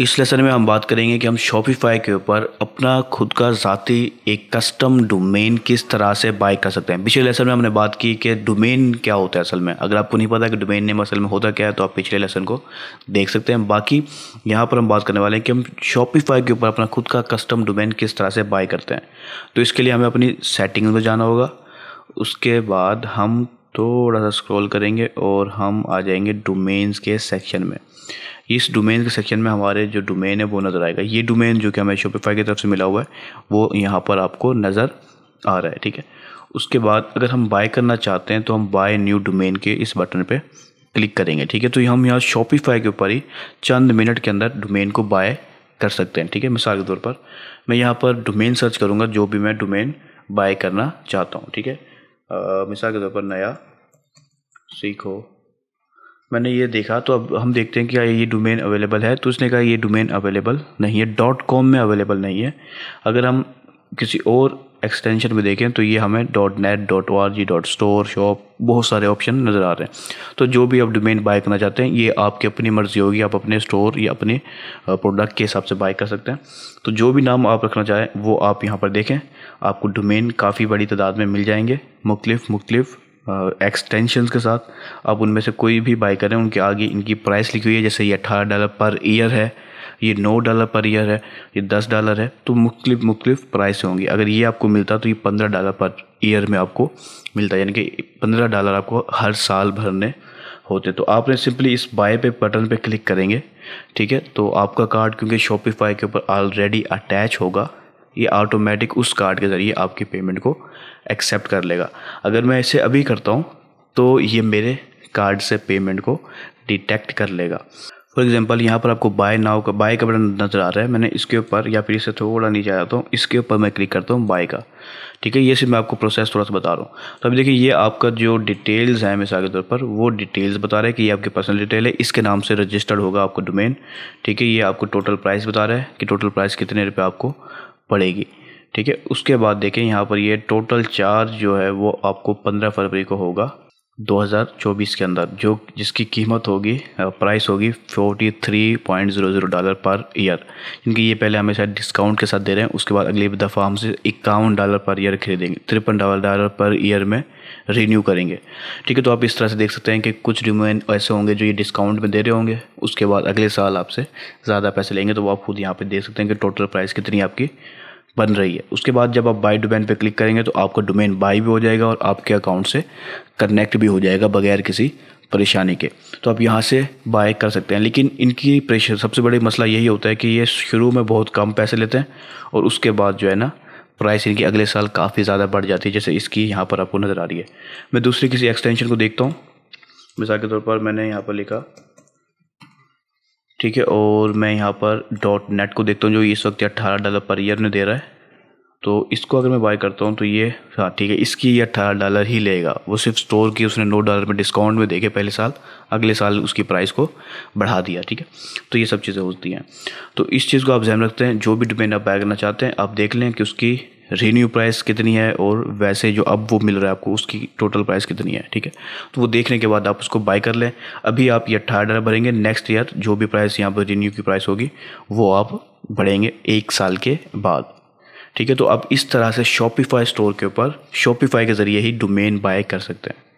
इस लेसन में हम बात करेंगे कि हम शॉपिफाई के ऊपर अपना खुद का ज़ाती एक कस्टम डोमेन किस तरह से बाय कर सकते हैं पिछले लेसन में हमने बात की कि डोमेन क्या होता है असल में अगर आपको नहीं पता कि डोमेन नेम असल में होता क्या है तो आप पिछले लेसन को देख सकते हैं बाकी यहाँ पर हम बात करने वाले हैं कि हम शॉपिफाई के ऊपर अपना खुद का कस्टम डोमेन किस तरह से बाय करते हैं तो इसके लिए हमें अपनी सेटिंग में जाना होगा उसके बाद हम थोड़ा सा स्क्रॉल करेंगे और हम आ जाएंगे डोमेन्स के सेक्शन में इस डोमेन के सेक्शन में हमारे जो डोमेन है वो नज़र आएगा ये डोमेन जो कि हमें शोपीफाई की तरफ से मिला हुआ है वो यहाँ पर आपको नज़र आ रहा है ठीक है उसके बाद अगर हम बाय करना चाहते हैं तो हम बाय न्यू डोमेन के इस बटन पर क्लिक करेंगे ठीक है तो हम यहाँ शॉपीफाई के ऊपर ही चंद मिनट के अंदर डोमेन को बाय कर सकते हैं ठीक है मिसाल के तौर पर मैं यहाँ पर डोमेन सर्च करूँगा जो भी मैं डोमेन बाय करना चाहता हूँ ठीक है मिसाल के तौर पर नया सीखो मैंने ये देखा तो अब हम देखते हैं कि ये डोमेन अवेलेबल है तो उसने कहा ये डोमेन अवेलेबल नहीं है डॉट कॉम में अवेलेबल नहीं है अगर हम किसी और एक्सटेंशन में देखें तो ये हमें dot net dot O R G dot store shop बहुत सारे ऑप्शन नज़र आ रहे हैं तो जो भी आप डोमेन बाय करना चाहते हैं ये आपकी अपनी मर्ज़ी होगी आप अपने स्टोर या अपने प्रोडक्ट के हिसाब से बाय कर सकते हैं तो जो भी नाम आप रखना चाहें वो आप यहाँ पर देखें आपको डोमेन काफ़ी बड़ी तादाद में मिल जाएंगे मुख्तलिफ मुख्तलिफ एक्सटेंशन के साथ आप उनमें से कोई भी बाय करें उनके आगे इनकी प्राइस लिखी हुई है जैसे ये अट्ठारह डॉलर पर ईयर है ये नौ डॉलर पर ईयर है ये दस डॉलर है तो मुख्तलिफ मुख्तलिफ प्राइस होंगी अगर ये आपको मिलता तो ये पंद्रह डॉलर पर ईयर में आपको मिलता यानी कि पंद्रह डॉलर आपको हर साल भरने होते तो आपने सिंपली इस बाय पे बटन पे क्लिक करेंगे ठीक है तो आपका कार्ड क्योंकि शॉपिफाई के ऊपर ऑलरेडी अटैच होगा ये ऑटोमेटिक उस कार्ड के ज़रिए आपकी पेमेंट को एक्सेप्ट कर लेगा अगर मैं इसे अभी करता हूँ तो ये मेरे कार्ड से पेमेंट को डिटेक्ट कर लेगा फॉर एग्जांपल यहाँ पर आपको बाय नाव का बाय का बटन नज़र आ रहा है मैंने इसके ऊपर या फिर इसे थोड़ा नीचे आ जाता हूँ तो इसके ऊपर मैं क्लिक करता हूँ बाय का ठीक है ये सिर्फ मैं आपको प्रोसेस थोड़ा सा बता रहा हूँ तो अभी देखिए ये आपका जो डिटेल्स है मिसाल के तौर पर वो डिटेल्स बता रहे हैं कि ये आपकी पर्सनल डिटेल है इसके नाम से रजिस्टर्ड होगा आपको डोमेन ठीक है ये आपको टोटल प्राइस बता रहा है कि टोटल प्राइस कितने रुपये आपको पड़ेगी ठीक है उसके बाद देखें यहाँ पर ये टोटल चार्ज जो है वो आपको पंद्रह फरवरी को होगा 2024 के अंदर जो जिसकी कीमत होगी प्राइस होगी 43.00 डॉलर पर ईयर क्योंकि ये पहले हमें शायद डिस्काउंट के साथ दे रहे हैं उसके बाद अगली दफ़ा हमसे इक्यावन डॉलर पर ईयर खरीदेंगे तिरपन डॉलर पर ईयर में रीन्यू करेंगे ठीक है तो आप इस तरह से देख सकते हैं कि कुछ रिमोन ऐसे होंगे जो ये डिस्काउंट में दे रहे होंगे उसके बाद अगले साल आपसे ज़्यादा पैसे लेंगे तो वो आप खुद यहाँ पर देख सकते हैं कि टोटल प्राइस कितनी आपकी बन रही है उसके बाद जब आप बाई डोमेन पे क्लिक करेंगे तो आपका डोमेन बाई भी हो जाएगा और आपके अकाउंट से कनेक्ट भी हो जाएगा बगैर किसी परेशानी के तो आप यहाँ से बाय कर सकते हैं लेकिन इनकी प्रेशर सबसे बड़ी मसला यही होता है कि ये शुरू में बहुत कम पैसे लेते हैं और उसके बाद जो है ना प्राइस इनकी अगले साल काफ़ी ज़्यादा बढ़ जाती है जैसे इसकी यहाँ पर आपको नज़र आ रही है मैं दूसरी किसी एक्सटेंशन को देखता हूँ मिसाल के तौर पर मैंने यहाँ पर लिखा ठीक है और मैं यहाँ पर डॉट नेट को देखता हूँ जो इस वक्त अट्ठारह डॉलर पर ईयर में दे रहा है तो इसको अगर मैं बाय करता हूँ तो ये हाँ ठीक है इसकी ये अट्ठारह डॉलर ही लेगा वो सिर्फ स्टोर की उसने नौ डॉलर में डिस्काउंट में देखे पहले साल अगले साल उसकी प्राइस को बढ़ा दिया ठीक है तो ये सब चीज़ें होती हैं तो इस चीज़ को आप जहन रखते हैं जो भी डिपेंड आप बाय करना चाहते हैं आप देख लें कि उसकी रेन्यू प्राइस कितनी है और वैसे जो अब वो मिल रहा है आपको उसकी टोटल प्राइस कितनी है ठीक है तो वो देखने के बाद आप उसको बाय कर लें अभी आप ये अट्ठारह डॉलर भरेंगे नेक्स्ट ईयर जो भी प्राइस यहाँ पर रेन्यू की प्राइस होगी वो आप बढ़ेंगे एक साल के बाद ठीक है तो आप इस तरह से शॉपिफाई स्टोर के ऊपर शॉपिफाई के ज़रिए ही डोमेन बाय कर सकते हैं